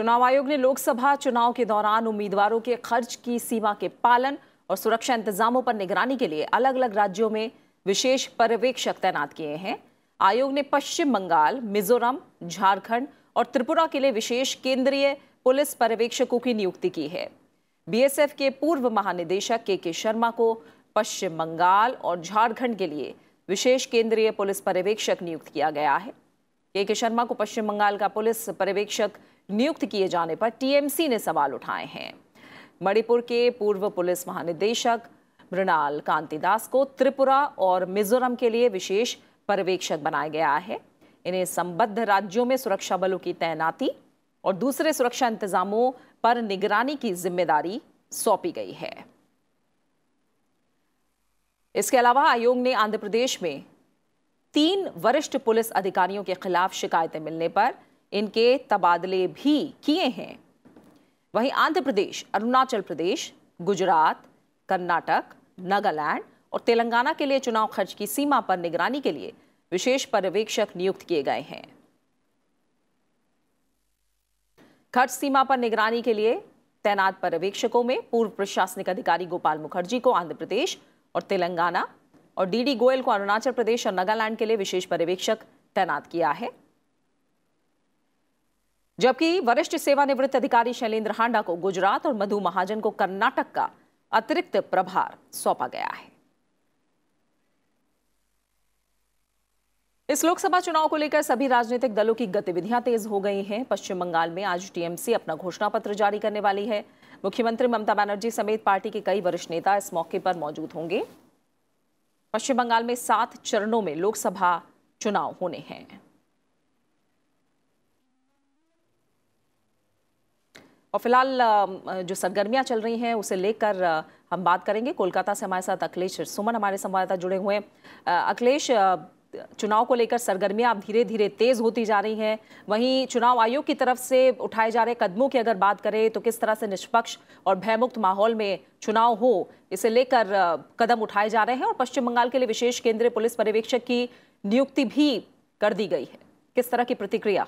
चुनाव आयोग ने लोकसभा चुनाव के दौरान उम्मीदवारों के खर्च की सीमा के पालन और सुरक्षा इंतजामों पर निगरानी के लिए अलग अलग राज्यों में विशेष पर्यवेक्षक तैनात किए हैं आयोग ने पश्चिम बंगाल मिजोरम झारखंड और त्रिपुरा के लिए विशेष केंद्रीय पुलिस पर्यवेक्षकों की नियुक्ति की है बीएसएफ के पूर्व महानिदेशक के के शर्मा को पश्चिम बंगाल और झारखंड के लिए विशेष केंद्रीय पुलिस पर्यवेक्षक नियुक्त किया गया है के के शर्मा को पश्चिम बंगाल का पुलिस पर्यवेक्षक नियुक्त किए जाने पर टीएमसी ने सवाल उठाए हैं मणिपुर के पूर्व पुलिस महानिदेशक मृणाल कांतिदास को त्रिपुरा और मिजोरम के लिए विशेष पर्यवेक्षक बनाया गया है इन्हें संबद्ध राज्यों में सुरक्षा बलों की तैनाती और दूसरे सुरक्षा इंतजामों पर निगरानी की जिम्मेदारी सौंपी गई है इसके अलावा आयोग ने आंध्र प्रदेश में तीन वरिष्ठ पुलिस अधिकारियों के खिलाफ शिकायतें मिलने पर इनके तबादले भी किए हैं वहीं आंध्र प्रदेश अरुणाचल प्रदेश गुजरात कर्नाटक नागालैंड और तेलंगाना के लिए चुनाव खर्च की सीमा पर निगरानी के लिए विशेष पर्यवेक्षक नियुक्त किए गए हैं खर्च सीमा पर निगरानी के लिए तैनात पर्यवेक्षकों में पूर्व प्रशासनिक अधिकारी गोपाल मुखर्जी को आंध्र प्रदेश और तेलंगाना और डीडी गोयल को अरुणाचल प्रदेश और नागालैंड के लिए विशेष पर्यवेक्षक तैनात किया है जबकि वरिष्ठ सेवानिवृत्त अधिकारी शैलेंद्र हांडा को गुजरात और मधु महाजन को कर्नाटक का अतिरिक्त प्रभार सौंपा गया है इस लोकसभा चुनाव को लेकर सभी राजनीतिक दलों की गतिविधियां तेज हो गई हैं पश्चिम बंगाल में आज टीएमसी अपना घोषणा पत्र जारी करने वाली है मुख्यमंत्री ममता बनर्जी समेत पार्टी के कई वरिष्ठ नेता इस मौके पर मौजूद होंगे पश्चिम बंगाल में सात चरणों में लोकसभा चुनाव होने हैं और फिलहाल जो सरगर्मियां चल रही हैं उसे लेकर हम बात करेंगे कोलकाता से हमारे साथ अखिलेश सुमन हमारे संवाददाता जुड़े हुए हैं अखिलेश चुनाव को लेकर सरगर्मियां अब धीरे धीरे तेज होती जा रही हैं वहीं चुनाव आयोग की तरफ से उठाए जा रहे कदमों की अगर बात करें तो किस तरह से निष्पक्ष और भयमुक्त माहौल में चुनाव हो इसे लेकर कदम उठाए जा रहे हैं और पश्चिम बंगाल के लिए विशेष केंद्रीय पुलिस पर्यवेक्षक की नियुक्ति भी कर दी गई है किस तरह की प्रतिक्रिया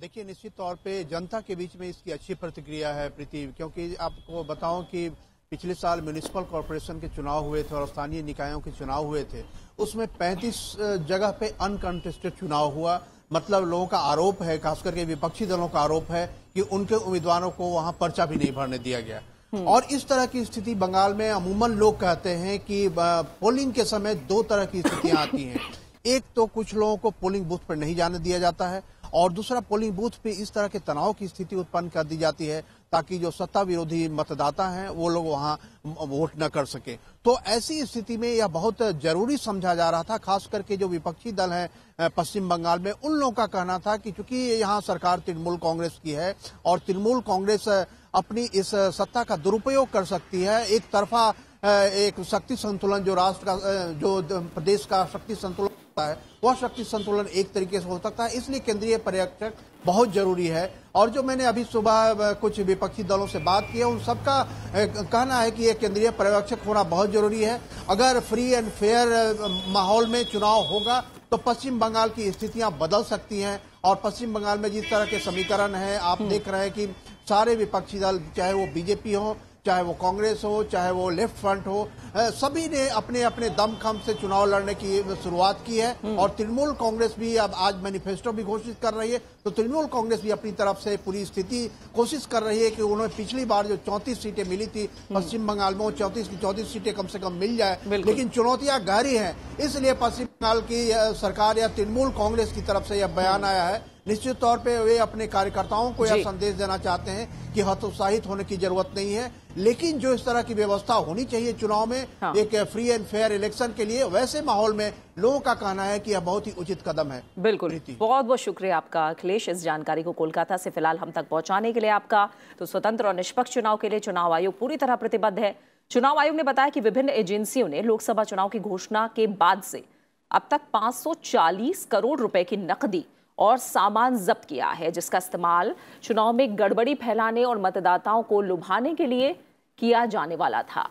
देखिए निश्चित तौर पे जनता के बीच में इसकी अच्छी प्रतिक्रिया है प्रीति क्योंकि आपको बताऊं कि पिछले साल म्यूनिसिपल कॉरपोरेशन के चुनाव हुए थे और स्थानीय निकायों के चुनाव हुए थे उसमें 35 जगह पे अनकंटेस्टेड चुनाव हुआ मतलब लोगों का आरोप है खास करके विपक्षी दलों का आरोप है कि उनके उम्मीदवारों को वहां पर्चा भी नहीं भरने दिया गया हम्म। और इस तरह की स्थिति बंगाल में अमूमन लोग कहते हैं कि पोलिंग के समय दो तरह की स्थितियां आती हैं एक तो कुछ लोगों को पोलिंग बूथ पर नहीं जाने दिया जाता है और दूसरा पोलिंग बूथ पे इस तरह के तनाव की स्थिति उत्पन्न कर दी जाती है ताकि जो सत्ता विरोधी मतदाता हैं वो लोग वहाँ वोट न कर सके तो ऐसी स्थिति में यह बहुत जरूरी समझा जा रहा था खास करके जो विपक्षी दल हैं पश्चिम बंगाल में उन लोगों का कहना था कि चूंकि यहाँ सरकार तृणमूल कांग्रेस की है और तृणमूल कांग्रेस अपनी इस सत्ता का दुरुपयोग कर सकती है एक तरफा एक शक्ति संतुलन जो राष्ट्र का जो प्रदेश का शक्ति संतुलन सकता है वह शक्ति संतुलन एक तरीके से हो सकता है इसलिए केंद्रीय पर्यटक बहुत जरूरी है और जो मैंने अभी सुबह कुछ विपक्षी दलों से बात की है उन सबका कहना है कि ये केंद्रीय पर्यवेक्षक होना बहुत जरूरी है अगर फ्री एंड फेयर माहौल में चुनाव होगा तो पश्चिम बंगाल की स्थितियां बदल सकती हैं और पश्चिम बंगाल में जिस तरह के समीकरण है आप हम्म। देख रहे हैं कि सारे विपक्षी दल चाहे वो बीजेपी हो चाहे वो कांग्रेस हो चाहे वो लेफ्ट फ्रंट हो सभी ने अपने अपने दमखम से चुनाव लड़ने की शुरुआत की है हम्म। और तृणमूल कांग्रेस भी अब आज मैनिफेस्टो भी घोषित कर रही है तो तृणमूल कांग्रेस भी अपनी तरफ से पूरी स्थिति कोशिश कर रही है कि उन्हें पिछली बार जो चौंतीस सीटें मिली थी हम्म। पश्चिम बंगाल में वो चौंतीस की चौंतीस सीटें कम से कम मिल जाए लेकिन चुनौतियां गहरी हैं इसलिए पश्चिम बंगाल की सरकार या तृणमूल कांग्रेस की तरफ से यह बयान आया है निश्चित तौर पे वे अपने कार्यकर्ताओं को यह संदेश देना चाहते हैं कि हतोत्साहित होने की जरूरत नहीं है लेकिन जो इस तरह की व्यवस्था होनी चाहिए चुनाव में हाँ। एक फ्री एंड फेयर इलेक्शन के लिए वैसे माहौल में लोगों का कहना है कि यह बहुत ही उचित कदम है बिल्कुल बहुत बहुत शुक्रिया आपका अखिलेश इस जानकारी को कोलकाता से फिलहाल हम तक पहुंचाने के लिए आपका तो स्वतंत्र और निष्पक्ष चुनाव के लिए चुनाव आयोग पूरी तरह प्रतिबद्ध है चुनाव आयोग ने बताया कि विभिन्न एजेंसियों ने लोकसभा चुनाव की घोषणा के बाद से अब तक 540 करोड़ रुपए की नकदी और सामान जब्त किया है जिसका इस्तेमाल चुनाव में गड़बड़ी फैलाने और मतदाताओं को लुभाने के लिए किया जाने वाला था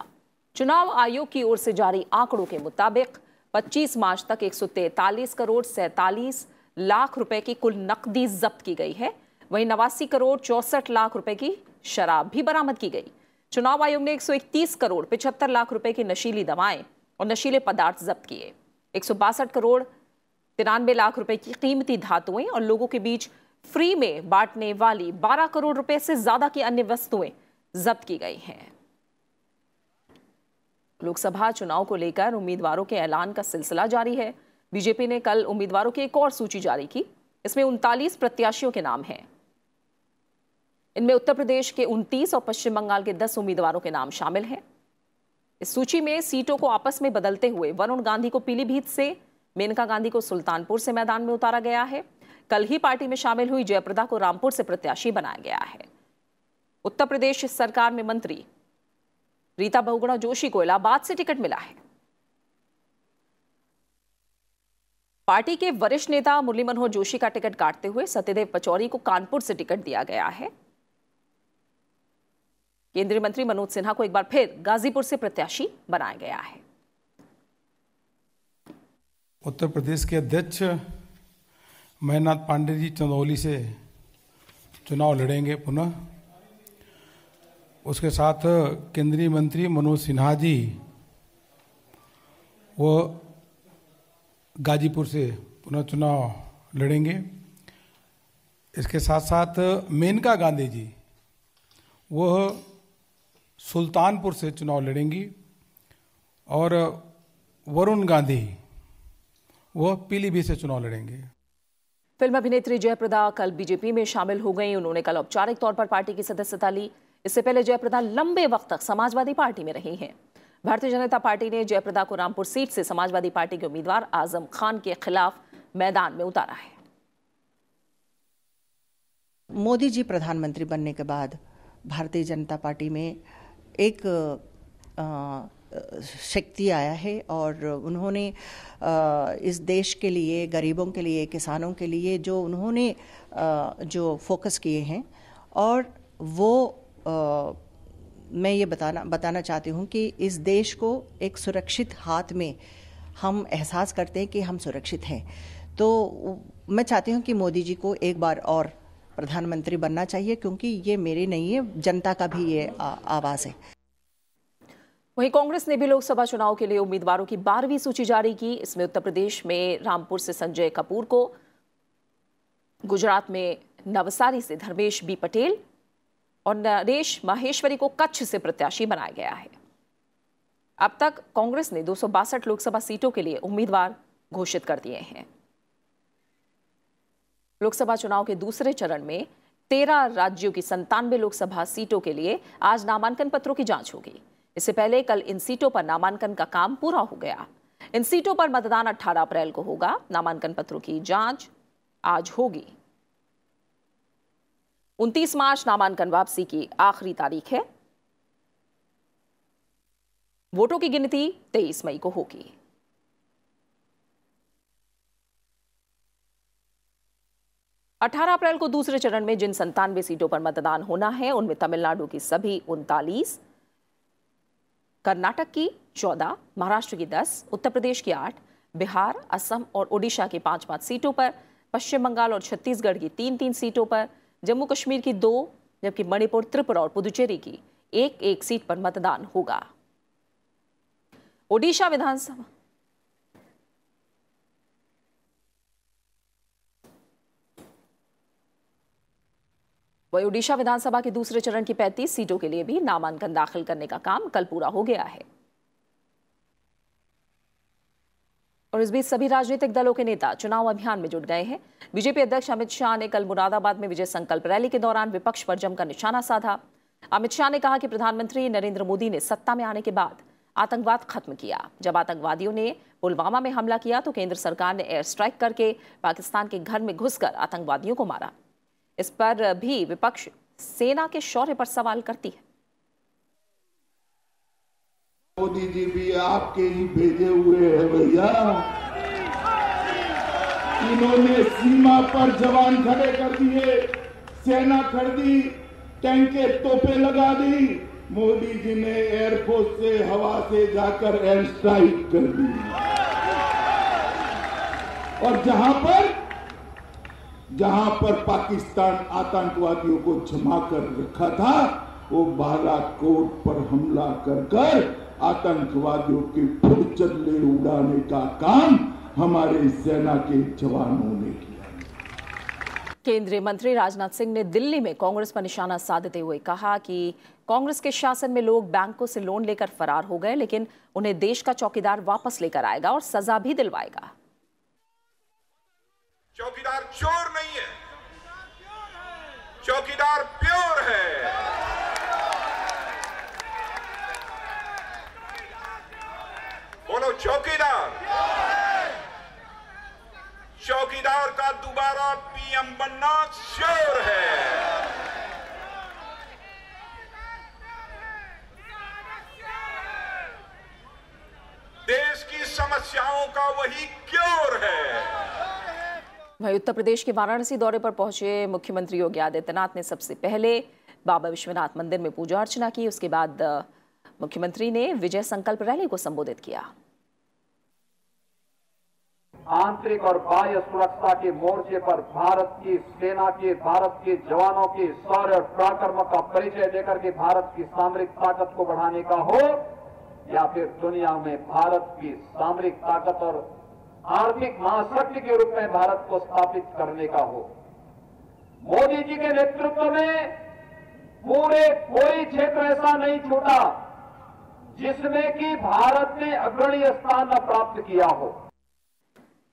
चुनाव आयोग की ओर से जारी आंकड़ों के मुताबिक 25 मार्च तक एक करोड़ सैतालीस लाख रुपए की कुल नकदी जब्त की गई है वहीं नवासी करोड़ चौसठ लाख रुपए की शराब भी बरामद की गई चुनाव आयोग ने 131 करोड़ पिछहत्तर लाख रुपए की नशीली दवाएं और नशीले पदार्थ जब्त किए एक करोड़ तिरानवे लाख रुपए की कीमती धातुएं और लोगों के बीच फ्री में बांटने वाली 12 करोड़ रुपए से ज्यादा की अन्य वस्तुएं जब्त की गई हैं लोकसभा चुनाव को लेकर उम्मीदवारों के ऐलान का सिलसिला जारी है बीजेपी ने कल उम्मीदवारों की एक और सूची जारी की इसमें उनतालीस प्रत्याशियों के नाम हैं इनमें उत्तर प्रदेश के 29 और पश्चिम बंगाल के 10 उम्मीदवारों के नाम शामिल हैं इस सूची में सीटों को आपस में बदलते हुए वरुण गांधी को पीलीभीत से मेनका गांधी को सुल्तानपुर से मैदान में उतारा गया है कल ही पार्टी में शामिल हुई जयप्रदा को रामपुर से प्रत्याशी बनाया गया है उत्तर प्रदेश सरकार में मंत्री रीता बहुगुणा जोशी को इलाहाबाद से टिकट मिला है पार्टी के वरिष्ठ नेता मुरली मनोहर जोशी का टिकट काटते हुए सत्यदेव पचौरी को कानपुर से टिकट दिया गया है केंद्रीय मंत्री मनोज सिन्हा को एक बार फिर गाजीपुर से प्रत्याशी बनाया गया है उत्तर प्रदेश के अध्यक्ष महेनाथ पांडे जी चंदौली से चुनाव लड़ेंगे पुनः उसके साथ केंद्रीय मंत्री मनोज सिन्हा जी वो गाजीपुर से पुनः चुनाव लड़ेंगे इसके साथ साथ मेनका गांधी जी वह सुल्तानपुर से चुनाव लड़ेंगी और वरुण गांधी वो पीलीभीत से चुनाव लड़ेंगे फिल्म अभिनेत्री जयप्रदा कल बीजेपी में शामिल हो गई उन्होंने कल औपचारिक तौर पर पार्टी की सदस्यता ली इससे पहले जयप्रदा लंबे वक्त तक समाजवादी पार्टी में रही हैं भारतीय जनता पार्टी ने जयप्रदा को रामपुर सीट से समाजवादी पार्टी के उम्मीदवार आजम खान के खिलाफ मैदान में उतारा है मोदी जी प्रधानमंत्री बनने के बाद भारतीय जनता पार्टी में एक शक्ति आया है और उन्होंने इस देश के लिए गरीबों के लिए किसानों के लिए जो उन्होंने जो फोकस किए हैं और वो मैं ये बताना बताना चाहती हूँ कि इस देश को एक सुरक्षित हाथ में हम एहसास करते हैं कि हम सुरक्षित हैं तो मैं चाहती हूँ कि मोदी जी को एक बार और प्रधानमंत्री बनना चाहिए क्योंकि ये मेरी नहीं है जनता का भी ये आवाज़ है वहीं कांग्रेस ने भी लोकसभा चुनाव के लिए उम्मीदवारों की बारहवीं सूची जारी की इसमें उत्तर प्रदेश में रामपुर से संजय कपूर को गुजरात में नवसारी से धर्मेश बी पटेल और नरेश माहेश्वरी को कच्छ से प्रत्याशी बनाया गया है अब तक कांग्रेस ने दो लोकसभा सीटों के लिए उम्मीदवार घोषित कर दिए हैं लोकसभा चुनाव के दूसरे चरण में तेरह राज्यों की संतानवे लोकसभा सीटों के लिए आज नामांकन पत्रों की जांच होगी इससे पहले कल इन सीटों पर नामांकन का काम पूरा हो गया इन सीटों पर मतदान 18 अप्रैल को होगा नामांकन पत्रों की जांच आज होगी 29 मार्च नामांकन वापसी की आखिरी तारीख है वोटों की गिनती 23 मई को होगी अठारह अप्रैल को दूसरे चरण में जिन संतानवे सीटों पर मतदान होना है उनमें तमिलनाडु की सभी उनतालीस कर्नाटक की चौदह महाराष्ट्र की दस उत्तर प्रदेश की आठ बिहार असम और ओडिशा की पांच पांच सीटों पर पश्चिम बंगाल और छत्तीसगढ़ की तीन तीन सीटों पर जम्मू कश्मीर की दो जबकि मणिपुर त्रिपुरा और पुदुचेरी की एक एक सीट पर मतदान होगा ओडिशा विधानसभा वही ओडिशा विधानसभा के दूसरे चरण की 35 सीटों के लिए भी नामांकन दाखिल करने का काम कल पूरा हो गया है और इस बीच सभी राजनीतिक दलों के नेता चुनाव अभियान में जुट गए हैं बीजेपी अध्यक्ष अमित शाह ने कल मुरादाबाद में विजय संकल्प रैली के दौरान विपक्ष पर जमकर निशाना साधा अमित शाह ने कहा कि प्रधानमंत्री नरेंद्र मोदी ने सत्ता में आने के बाद आतंकवाद खत्म किया जब आतंकवादियों ने पुलवामा में हमला किया तो केंद्र सरकार ने एयर स्ट्राइक करके पाकिस्तान के घर में घुसकर आतंकवादियों को मारा इस पर भी विपक्ष सेना के शौर्य पर सवाल करती है मोदी जी भी आपके ही भेजे हुए हैं भैया इन्होंने सीमा पर जवान खड़े कर दिए सेना खरीदी दी टैंके तोपे लगा दी मोदी जी ने एयरफोर्स से हवा से जाकर एयर स्ट्राइक कर दी और जहां पर जहां पर पाकिस्तान आतंकवादियों को जमा कर रखा था वो बालाकोट पर हमला कर कर आतंकवादियों के चले उड़ाने का काम हमारे सेना के जवानों ने किया केंद्रीय मंत्री राजनाथ सिंह ने दिल्ली में कांग्रेस पर निशाना साधते हुए कहा कि कांग्रेस के शासन में लोग बैंकों से लोन लेकर फरार हो गए लेकिन उन्हें देश का चौकीदार वापस लेकर आएगा और सजा भी दिलवाएगा चौकीदार चोर नहीं है चौकीदार प्योर है बोलो चौकीदार चौकीदार का दोबारा पीएम बनना श्योर है देश की समस्याओं का वही क्योर है वहीं उत्तर प्रदेश के वाराणसी दौरे पर पहुंचे मुख्यमंत्री योगी आदित्यनाथ ने सबसे पहले बाबा विश्वनाथ मंदिर में पूजा अर्चना की उसके बाद मुख्यमंत्री ने विजय संकल्प रैली को संबोधित किया आंतरिक और बाह्य सुरक्षा के मोर्चे पर भारत की सेना के भारत के जवानों के शौर्य और पराक्रम का परिचय देकर के भारत की सामरिक ताकत को बढ़ाने का हो या फिर दुनिया में भारत की सामरिक ताकत और आर्थिक महाशक्ति के रूप में भारत को स्थापित करने का हो मोदी जी के नेतृत्व में पूरे कोई क्षेत्र ऐसा नहीं छूटा जिसमें कि भारत ने अग्रणी स्थान न प्राप्त किया हो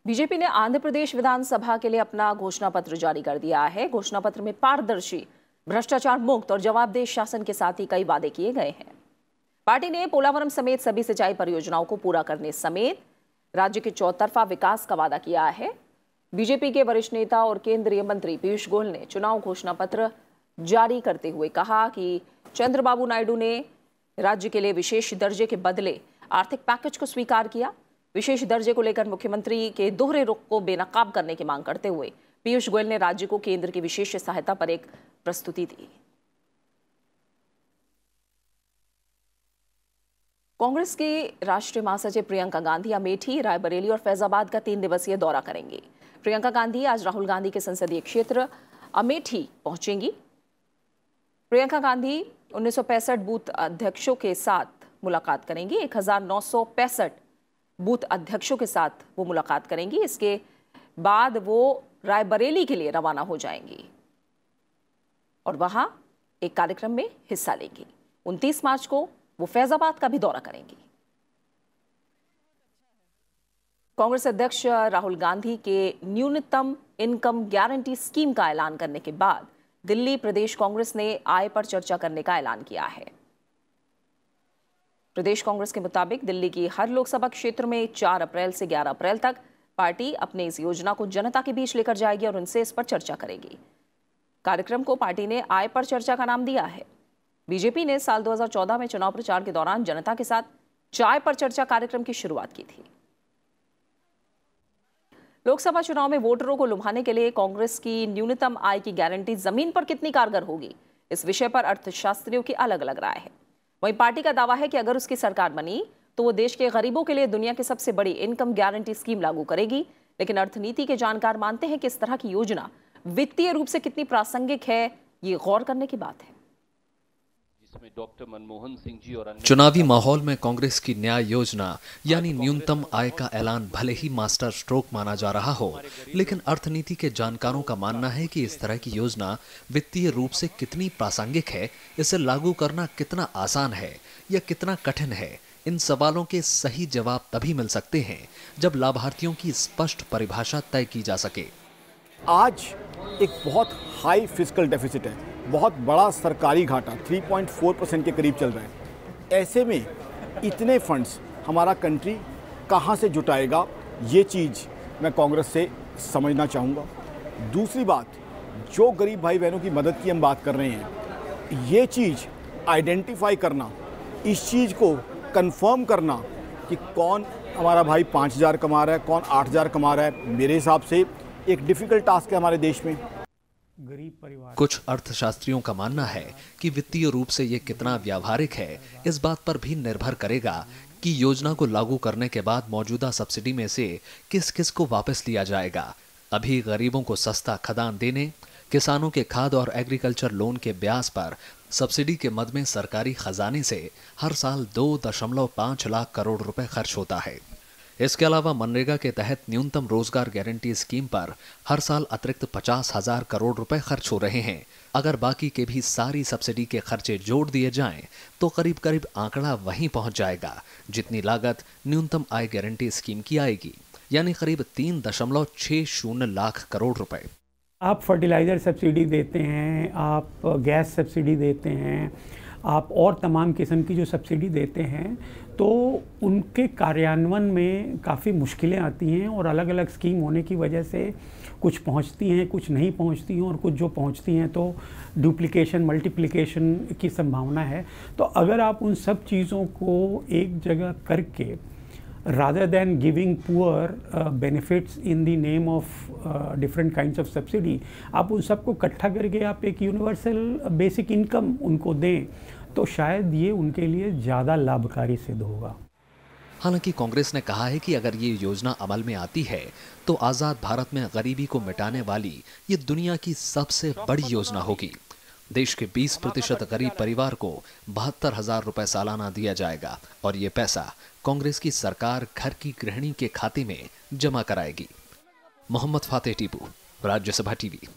बीजेपी ने आंध्र प्रदेश विधानसभा के लिए अपना घोषणा पत्र जारी कर दिया है घोषणा पत्र में पारदर्शी भ्रष्टाचार मुक्त और जवाबदेह शासन के साथ ही कई वादे किए गए हैं पार्टी ने पोलावरम समेत सभी सिंचाई परियोजनाओं को पूरा करने समेत राज्य के चौतरफा विकास का वादा किया है बीजेपी के वरिष्ठ नेता और केंद्रीय मंत्री पीयूष गोयल ने चुनाव घोषणा पत्र जारी करते हुए कहा कि चंद्रबाबू नायडू ने राज्य के लिए विशेष दर्जे के बदले आर्थिक पैकेज को स्वीकार किया विशेष दर्जे को लेकर मुख्यमंत्री के दोहरे रुख को बेनकाब करने की मांग करते हुए पीयूष गोयल ने राज्य को केंद्र की विशेष सहायता पर एक प्रस्तुति दी कांग्रेस की राष्ट्रीय महासचिव प्रियंका गांधी अमेठी रायबरेली और फैजाबाद का तीन दिवसीय दौरा करेंगी प्रियंका गांधी आज राहुल गांधी के संसदीय क्षेत्र अमेठी पहुंचेंगी प्रियंका गांधी उन्नीस बूथ अध्यक्षों के साथ मुलाकात करेंगी एक बूथ अध्यक्षों के साथ वो मुलाकात करेंगी इसके बाद वो रायबरेली के लिए रवाना हो जाएंगी और वहां एक कार्यक्रम में हिस्सा लेंगी 29 मार्च को वो फैजाबाद का भी दौरा करेंगी कांग्रेस अध्यक्ष राहुल गांधी के न्यूनतम इनकम गारंटी स्कीम का ऐलान करने के बाद दिल्ली प्रदेश कांग्रेस ने आय पर चर्चा करने का ऐलान किया है प्रदेश कांग्रेस के मुताबिक दिल्ली की हर लोकसभा क्षेत्र में 4 अप्रैल से 11 अप्रैल तक पार्टी अपने इस योजना को जनता के बीच लेकर जाएगी और उनसे इस पर चर्चा करेगी कार्यक्रम को पार्टी ने आय पर चर्चा का नाम दिया है बीजेपी ने साल 2014 में चुनाव प्रचार के दौरान जनता के साथ चाय पर चर्चा कार्यक्रम की शुरुआत की थी लोकसभा चुनाव में वोटरों को लुभाने के लिए कांग्रेस की न्यूनतम आय की गारंटी जमीन पर कितनी कारगर होगी इस विषय पर अर्थशास्त्रियों की अलग अलग राय है वहीं पार्टी का दावा है कि अगर उसकी सरकार बनी तो वो देश के गरीबों के लिए दुनिया की सबसे बड़ी इनकम गारंटी स्कीम लागू करेगी लेकिन अर्थनीति के जानकार मानते हैं कि इस तरह की योजना वित्तीय रूप से कितनी प्रासंगिक है ये गौर करने की बात है डॉक्टर मनमोहन सिंह जी और चुनावी माहौल में कांग्रेस की न्याय योजना यानी न्यूनतम आय का ऐलान भले ही मास्टर स्ट्रोक माना जा रहा हो लेकिन अर्थनीति के जानकारों का मानना है कि इस तरह की योजना वित्तीय रूप से कितनी प्रासंगिक है इसे लागू करना कितना आसान है या कितना कठिन है इन सवालों के सही जवाब तभी मिल सकते हैं जब लाभार्थियों की स्पष्ट परिभाषा तय की जा सके आज एक बहुत हाई फिजिकल डेफिसिट है बहुत बड़ा सरकारी घाटा 3.4 परसेंट के करीब चल रहा है ऐसे में इतने फंड्स हमारा कंट्री कहाँ से जुटाएगा ये चीज़ मैं कांग्रेस से समझना चाहूँगा दूसरी बात जो गरीब भाई बहनों की मदद की हम बात कर रहे हैं ये चीज़ आइडेंटिफाई करना इस चीज़ को कंफर्म करना कि कौन हमारा भाई पाँच हज़ार कमा रहा है कौन आठ हज़ार कमा रहा है मेरे हिसाब से एक डिफ़िकल्ट टास्क है हमारे देश में कुछ अर्थशास्त्रियों का मानना है कि वित्तीय रूप से ये कितना व्यावहारिक है इस बात पर भी निर्भर करेगा कि योजना को लागू करने के बाद मौजूदा सब्सिडी में से किस किस को वापस लिया जाएगा अभी गरीबों को सस्ता खदान देने किसानों के खाद और एग्रीकल्चर लोन के ब्याज पर सब्सिडी के मद में सरकारी खजाने से हर साल दो दशमलव पाँच लाख करोड़ रुपए खर्च होता है इसके अलावा मनरेगा के तहत न्यूनतम रोजगार गारंटी स्कीम पर हर साल अतिरिक्त पचास हजार करोड़ रुपए खर्च हो रहे हैं अगर बाकी के भी सारी सब्सिडी के खर्चे जोड़ दिए जाएं तो करीब करीब आंकड़ा वहीं पहुंच जाएगा जितनी लागत न्यूनतम आय गारंटी स्कीम की आएगी यानी करीब तीन दशमलव छह शून्य लाख करोड़ रुपए आप फर्टिलाइज़र सब्सिडी देते हैं आप गैस सब्सिडी देते हैं आप और तमाम किस्म की जो सब्सिडी देते हैं तो उनके कार्यान्वयन में काफ़ी मुश्किलें आती हैं और अलग अलग स्कीम होने की वजह से कुछ पहुंचती हैं कुछ नहीं पहुंचती हैं और कुछ जो पहुंचती हैं तो डुप्लीकेशन मल्टीप्लिकेशन की संभावना है तो अगर आप उन सब चीज़ों को एक जगह करके rather than giving poor uh, benefits in the name of uh, different kinds of subsidy आप उन सबको इकट्ठा करके आप एक यूनिवर्सल बेसिक इनकम उनको दें तो शायद ये उनके लिए ज़्यादा लाभकारी सिद्ध होगा हालांकि कांग्रेस ने कहा है कि अगर ये योजना अमल में आती है तो आज़ाद भारत में गरीबी को मिटाने वाली ये दुनिया की सबसे बड़ी योजना होगी देश के 20 प्रतिशत गरीब परिवार को बहत्तर हजार रुपए सालाना दिया जाएगा और ये पैसा कांग्रेस की सरकार घर की गृहिणी के खाते में जमा कराएगी मोहम्मद फातेह टीपू राज्यसभा टीवी